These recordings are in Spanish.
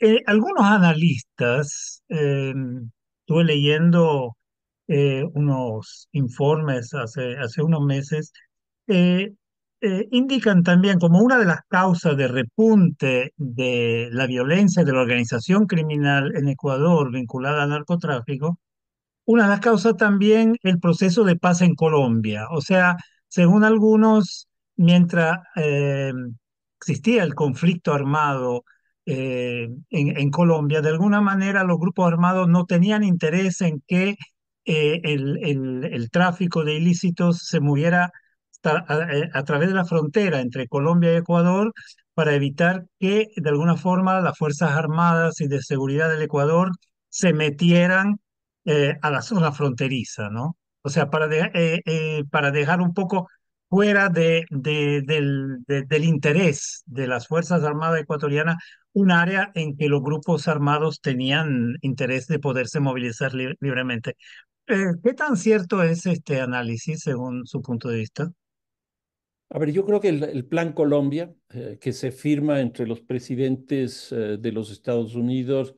Eh, algunos analistas, em, estuve leyendo eh, unos informes hace, hace unos meses, eh, indican también como una de las causas de repunte de la violencia de la organización criminal en Ecuador vinculada al narcotráfico, una de las causas también el proceso de paz en Colombia. O sea, según algunos, mientras em, existía el conflicto armado, eh, en, en, Colombia, de alguna manera los grupos armados no tenían interés en que eh, el, el, tráfico de ilícitos se moviera eh, a, través de la frontera entre Colombia y Ecuador para evitar que de alguna forma las Fuerzas Armadas y de Seguridad del Ecuador se metieran a la zona fronteriza, ¿no? O sea, para, para dejar un poco fuera de, de, del, del, interés de las Fuerzas Armadas ecuatorianas un área en que los grupos armados tenían interés de poderse movilizar libremente. Eh, ¿Qué tan cierto es este análisis según su punto de vista? A ver, yo creo que el, Plan Colombia, eh, que se firma entre los presidentes eh, de los Estados Unidos,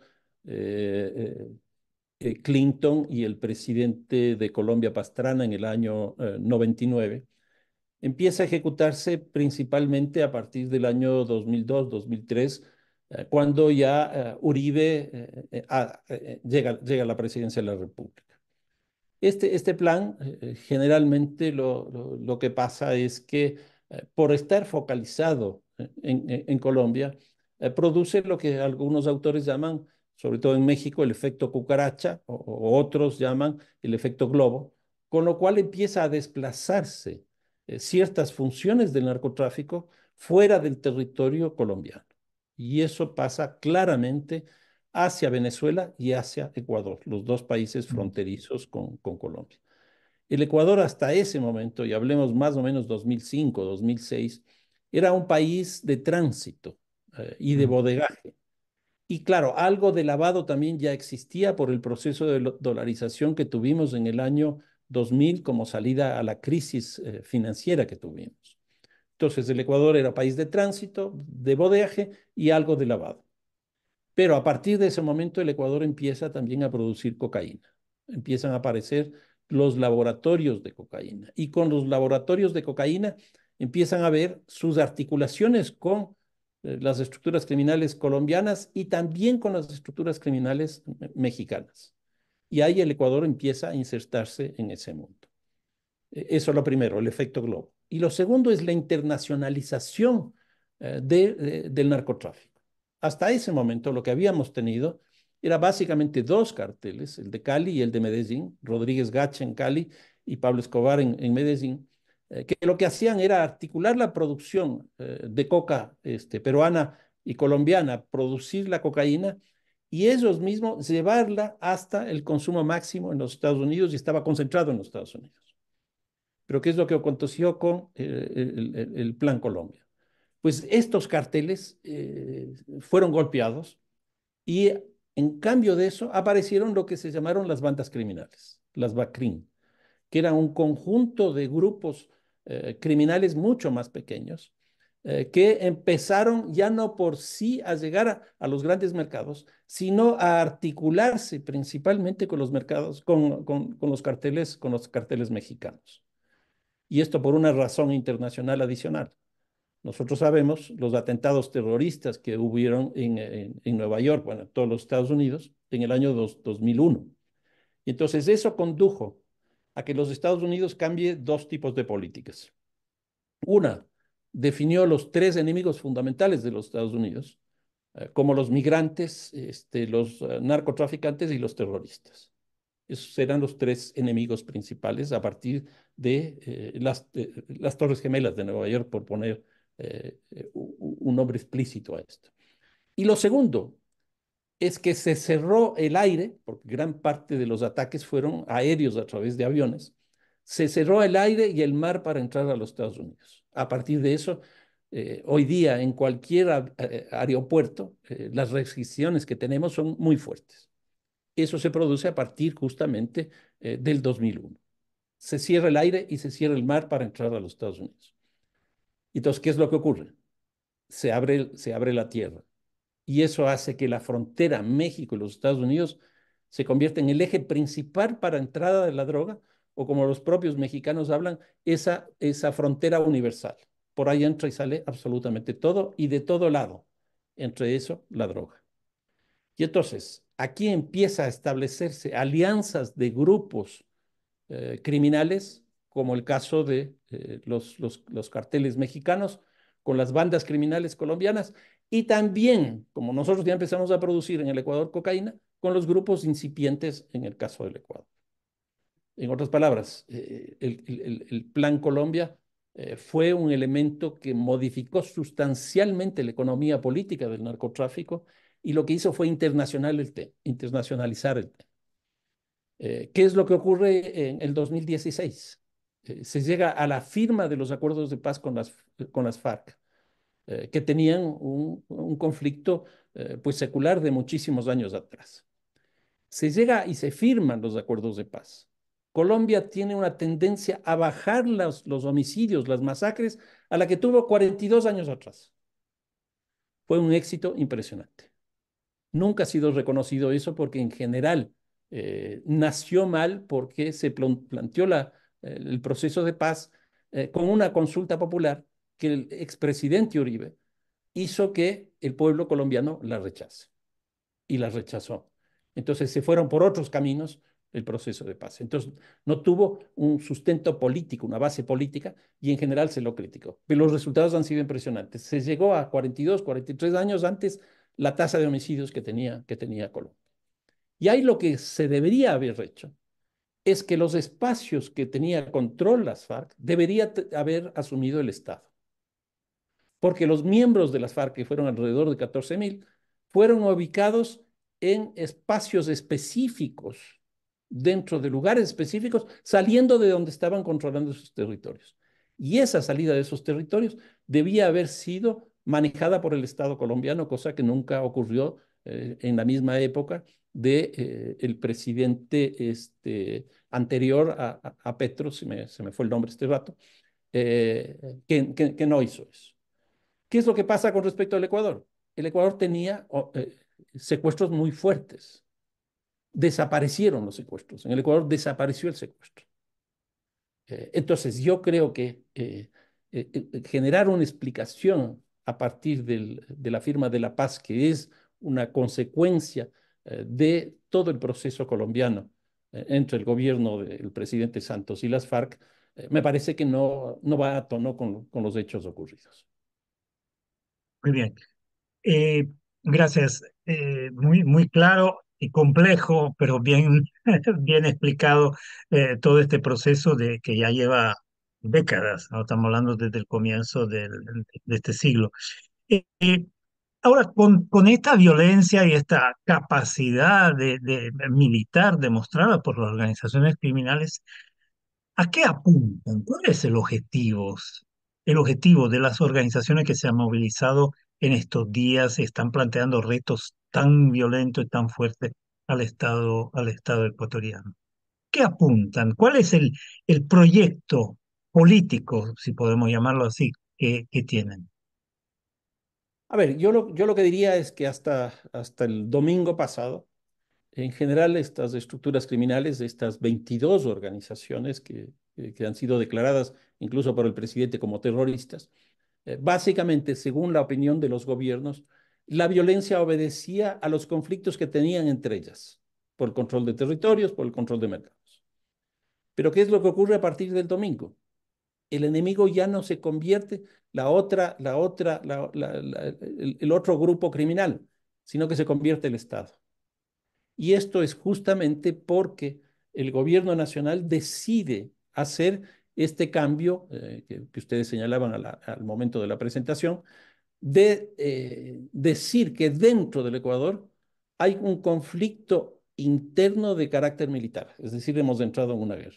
Clinton y el presidente de Colombia, Pastrana, en el año 99, empieza a ejecutarse principalmente a partir del año 2002-2003 eh, cuando ya eh, Uribe eh, llega, a la presidencia de la República. Este, este plan, generalmente lo, que pasa es que por estar focalizado en, Colombia, produce lo que algunos autores llaman, sobre todo en México, el efecto cucaracha, o otros llaman el efecto globo, con lo cual empieza a desplazarse ciertas funciones del narcotráfico fuera del territorio colombiano. Y eso pasa claramente hacia Venezuela y hacia Ecuador, los dos países fronterizos con, Colombia. El Ecuador hasta ese momento, y hablemos más o menos 2005, 2006, era un país de tránsito eh, y de bodegaje. Y claro, algo de lavado también ya existía por el proceso de dolarización que tuvimos en el año 2000 como salida a la crisis eh, financiera que tuvimos. Entonces el Ecuador era país de tránsito, de bodeaje y algo de lavado. Pero a partir de ese momento el Ecuador empieza también a producir cocaína. Empiezan a aparecer los laboratorios de cocaína. Y con los laboratorios de cocaína empiezan a ver sus articulaciones con eh, las estructuras criminales colombianas y también con las estructuras criminales eh, mexicanas. Y ahí el Ecuador empieza a insertarse en ese mundo. E-, eso es lo primero, el efecto globo. Y lo segundo es la internacionalización eh, del narcotráfico. Hasta ese momento lo que habíamos tenido era básicamente dos carteles, el de Cali y el de Medellín, Rodríguez Gacha en Cali y Pablo Escobar en, Medellín, eh, que lo que hacían era articular la producción eh, de coca este, peruana y colombiana, producir la cocaína y ellos mismos llevarla hasta el consumo máximo en los Estados Unidos y estaba concentrado en los Estados Unidos. Pero ¿qué es lo que aconteció con eh, el, Plan Colombia? Pues estos carteles eh, fueron golpeados y eh, en cambio de eso aparecieron lo que se llamaron las bandas criminales, las BACRIM, que eran un conjunto de grupos criminales mucho más pequeños que empezaron ya no por sí a llegar a, los grandes mercados, sino a articularse principalmente con los mercados, con los carteles, con los carteles mexicanos y esto por una razón internacional adicional. Nosotros sabemos los atentados terroristas que hubieron en, Nueva York, bueno, todos los Estados Unidos, en el año 2001. Y entonces eso condujo a que los Estados Unidos cambie dos tipos de políticas. Una, definió los tres enemigos fundamentales de los Estados Unidos, eh, como los migrantes, este, los eh, narcotraficantes y los terroristas. Esos eran los tres enemigos principales a partir eh, de, las, Torres Gemelas de Nueva York, por poner eh, eh, un nombre explícito a esto. Y lo segundo es que se cerró el aire, porque gran parte de los ataques fueron aéreos a través de aviones, se cerró el aire y el mar para entrar a los Estados Unidos. A partir de eso, hoy día en cualquier aeropuerto, las restricciones que tenemos son muy fuertes. Eso se produce a partir justamente eh, del 2001. Se cierra el aire y se cierra el mar para entrar a los Estados Unidos. Entonces, ¿qué es lo que ocurre? Se abre, se abre la tierra. Y eso hace que la frontera México y los Estados Unidos se convierta en el eje principal para entrada de la droga, o como los propios mexicanos hablan, esa, esa frontera universal. Por ahí entra y sale absolutamente todo y de todo lado. Entre eso, la droga. Y entonces, aquí empieza a establecerse alianzas de grupos eh, criminales, como el caso de eh, los, carteles mexicanos con las bandas criminales colombianas y también, como nosotros ya empezamos a producir en el Ecuador cocaína, con los grupos incipientes en el caso del Ecuador. En otras palabras, eh, el, Plan Colombia fue un elemento que modificó sustancialmente la economía política del narcotráfico y lo que hizo fue internacional el internacionalizar el tema. Eh, ¿Qué es lo que ocurre en el 2016? Eh, se llega a la firma de los acuerdos de paz con las, con las FARC, eh, que tenían un, un conflicto pues secular de muchísimos años atrás. Se llega y se firman los acuerdos de paz. Colombia tiene una tendencia a bajar los, los homicidios, las masacres, a la que tuvo 42 años atrás. Fue un éxito impresionante. Nunca ha sido reconocido eso porque en general eh, nació mal porque se planteó el proceso de paz eh, con una consulta popular que el expresidente Uribe hizo que el pueblo colombiano la rechace. Y la rechazó. Entonces se fueron por otros caminos el proceso de paz. Entonces no tuvo un sustento político, una base política, y en general se lo criticó. Pero los resultados han sido impresionantes. Se llegó a 42, 43 años antes la tasa de homicidios que tenía, que tenía Colombia. Y ahí lo que se debería haber hecho es que los espacios que tenía control las FARC debería haber asumido el Estado. Porque los miembros de las FARC, que fueron alrededor de 14.000, fueron ubicados en espacios específicos, dentro de lugares específicos, saliendo de donde estaban controlando sus territorios. Y esa salida de esos territorios debía haber sido manejada por el Estado colombiano, cosa que nunca ocurrió eh, en la misma época de eh, el presidente este, anterior a, Petro, si me, se me fue el nombre este rato, eh, que, que, no hizo eso. ¿Qué es lo que pasa con respecto al Ecuador? El Ecuador tenía secuestros muy fuertes. Desaparecieron los secuestros. En el Ecuador desapareció el secuestro. entonces, yo creo que generar una explicación a partir de la firma de la paz, que es una consecuencia eh, de todo el proceso colombiano eh, entre el gobierno del presidente Santos y las FARC, eh, me parece que no, no va a tono con, los hechos ocurridos. Muy bien. gracias. muy, muy claro y complejo, pero bien, bien explicado todo este proceso de, que ya lleva décadas, ¿no? estamos hablando desde el comienzo de este siglo. Eh, eh, ahora, con, esta violencia y esta capacidad de, militar demostrada por las organizaciones criminales, ¿a qué apuntan? ¿Cuál es el objetivo, el objetivo de las organizaciones que se han movilizado en estos días y están planteando retos tan violentos y tan fuertes al Estado, al Estado ecuatoriano? ¿Qué apuntan? ¿Cuál es el, el proyecto político, si podemos llamarlo así, que, tienen? A ver, yo lo, yo lo que diría es que hasta, hasta el domingo pasado, en general, estas estructuras criminales, estas 22 organizaciones que, eh, que han sido declaradas incluso por el presidente como terroristas, eh, básicamente, según la opinión de los gobiernos, la violencia obedecía a los conflictos que tenían entre ellas, por el control de territorios, por el control de mercados. Pero ¿qué es lo que ocurre a partir del domingo? el enemigo ya no se convierte la otra, la otra, el, otro grupo criminal, sino que se convierte el Estado. Y esto es justamente porque el gobierno nacional decide hacer este cambio eh, que, ustedes señalaban al momento de la presentación, de eh, decir que dentro del Ecuador hay un conflicto interno de carácter militar, es decir, hemos entrado en una guerra.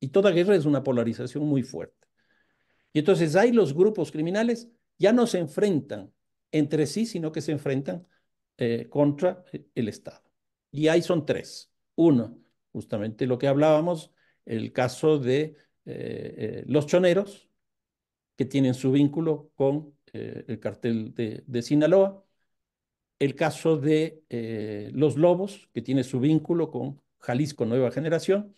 Y toda guerra es una polarización muy fuerte. Y entonces ahí los grupos criminales ya no se enfrentan entre sí, sino que se enfrentan eh, contra eh, el Estado. Y ahí son tres. Uno, justamente lo que hablábamos, el caso de eh, los choneros, que tienen su vínculo con el cartel de, Sinaloa, el caso de los lobos, que tiene su vínculo con Jalisco Nueva Generación,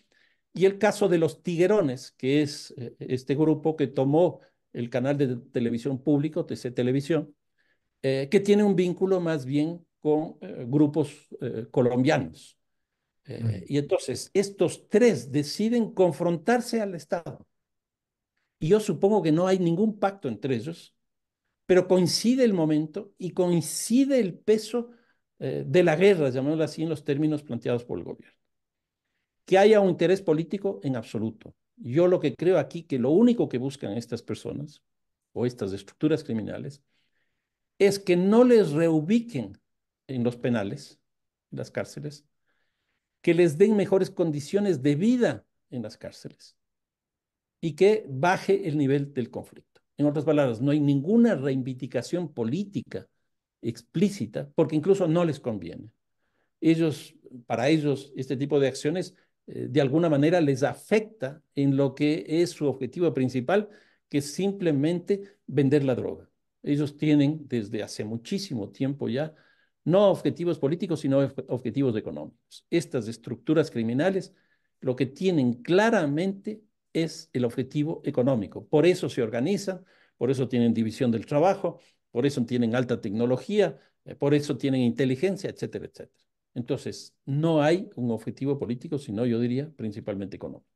y el caso de los Tiguerones, que es eh, este grupo que tomó el canal de televisión público, TC Televisión, eh, que tiene un vínculo más bien con eh, grupos colombianos. y entonces, estos tres deciden confrontarse al Estado. Y yo supongo que no hay ningún pacto entre ellos, pero coincide el momento y coincide el peso de la guerra, llamémoslo así, en los términos planteados por el gobierno que haya un interés político en absoluto. Yo lo que creo aquí que lo único que buscan estas personas o estas estructuras criminales es que no les reubiquen en los penales, en las cárceles, que les den mejores condiciones de vida en las cárceles y que baje el nivel del conflicto. En otras palabras, no hay ninguna reivindicación política explícita porque incluso no les conviene. Ellos, para ellos, este tipo de acciones eh, de alguna manera les afecta en lo que es su objetivo principal, que es simplemente vender la droga. Ellos tienen desde hace muchísimo tiempo ya no objetivos políticos, sino objetivos económicos. Estas estructuras criminales lo que tienen claramente es el objetivo económico. Por eso se organizan, por eso tienen división del trabajo, por eso tienen alta tecnología, eh, por eso tienen inteligencia, etcétera, etcétera. Entonces, no hay un objetivo político, sino yo diría principalmente económico.